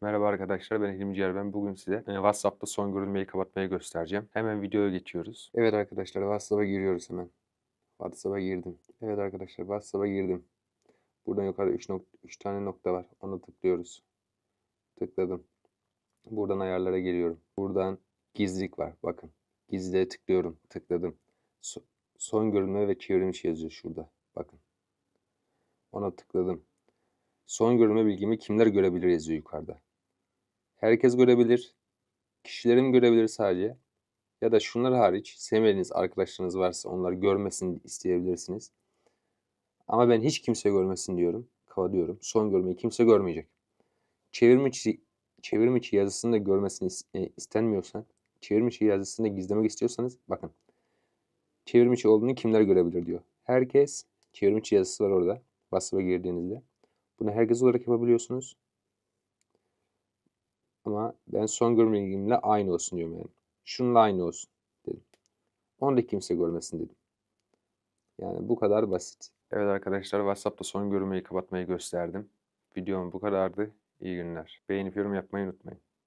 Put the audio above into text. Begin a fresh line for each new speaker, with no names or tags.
Merhaba arkadaşlar ben Hilmi Ciğer. Ben bugün size e, WhatsApp'ta son görünmeyi kapatmayı göstereceğim. Hemen videoya geçiyoruz. Evet arkadaşlar WhatsApp'a giriyoruz hemen. WhatsApp'a girdim. Evet arkadaşlar WhatsApp'a girdim. Buradan yukarı 3, nokta, 3 tane nokta var. ona tıklıyoruz. Tıkladım. Buradan ayarlara geliyorum. Buradan gizlilik var. Bakın. Gizliye tıklıyorum. Tıkladım. So son görünme ve çevrimiçi yazıyor şurada. Bakın. Ona tıkladım. Son görünme bilgimi kimler görebilir yazıyor yukarıda herkes görebilir. kişilerim görebilir sadece. Ya da şunlar hariç sevmediğiniz arkadaşlarınız varsa onları görmesini isteyebilirsiniz. Ama ben hiç kimse görmesin diyorum. Kava diyorum. Son görmeyi kimse görmeyecek. Çevirme içi, yazısında görmesini e, istenmiyorsan, çevirme yazısında gizlemek istiyorsanız bakın. Çevirme olduğunu kimler görebilir diyor. Herkes çevirme yazısı var orada. WhatsApp'a girdiğinizde. Bunu herkes olarak yapabiliyorsunuz ben son görünümle aynı olsun diyorum yani. Şununla aynı olsun dedim. Onu da kimse görmesin dedim. Yani bu kadar basit. Evet arkadaşlar WhatsApp'ta son görünmeyi kapatmayı gösterdim. Videom bu kadardı. İyi günler. Beğenip yorum yapmayı unutmayın.